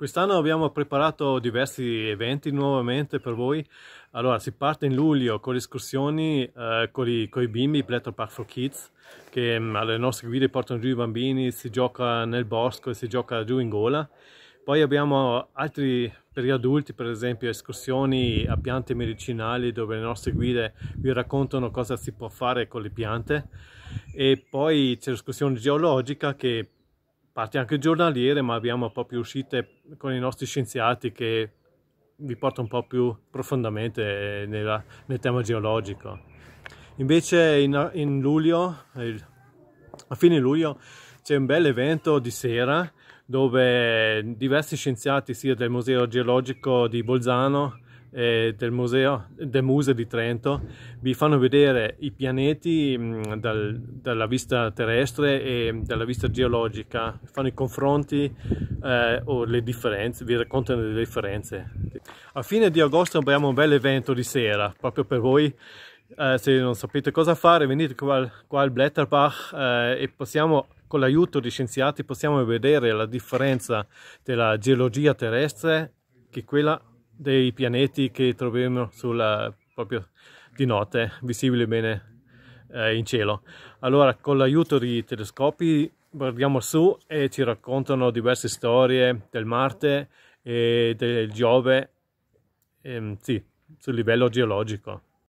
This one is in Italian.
Quest'anno abbiamo preparato diversi eventi nuovamente per voi. Allora, si parte in luglio con le escursioni eh, con, i, con, i, bimbi Plato Park for Kids, che mh, mm, le nostre guide portano giù i bambini, si gioca nel bosco e si gioca giù in gola. Poi abbiamo altri per gli adulti, per esempio escursioni a piante medicinali dove le nostre guide vi raccontano cosa si può fare con le piante. E poi c'è l'escursione geologica che parti anche giornaliere, ma abbiamo proprio uscite con i nostri scienziati che vi portano un po' più profondamente eh, nella, nel tema geologico. Invece in, in luglio, il, a fine luglio, c'è un bel evento di sera dove diversi scienziati sia del Museo Geologico di Bolzano eh, del, museo, del Museo di Trento vi fanno vedere i pianeti mh, mm, dal, dalla vista terrestre e dalla vista geologica, fanno i confronti eh, o le differenze, vi raccontano le differenze. A fine di agosto abbiamo un bel evento di sera, proprio per voi Uh, se non sapete cosa fare venite qua, qua al Blätterbach uh, e possiamo con l'aiuto di scienziati possiamo vedere la differenza della geologia terrestre che quella dei pianeti che troviamo sulla, proprio di notte, visibili bene eh, in cielo. Allora, con l'aiuto di telescopi guardiamo su e ci raccontano diverse storie del Marte e del Giove, ehm, sì, sul livello geologico.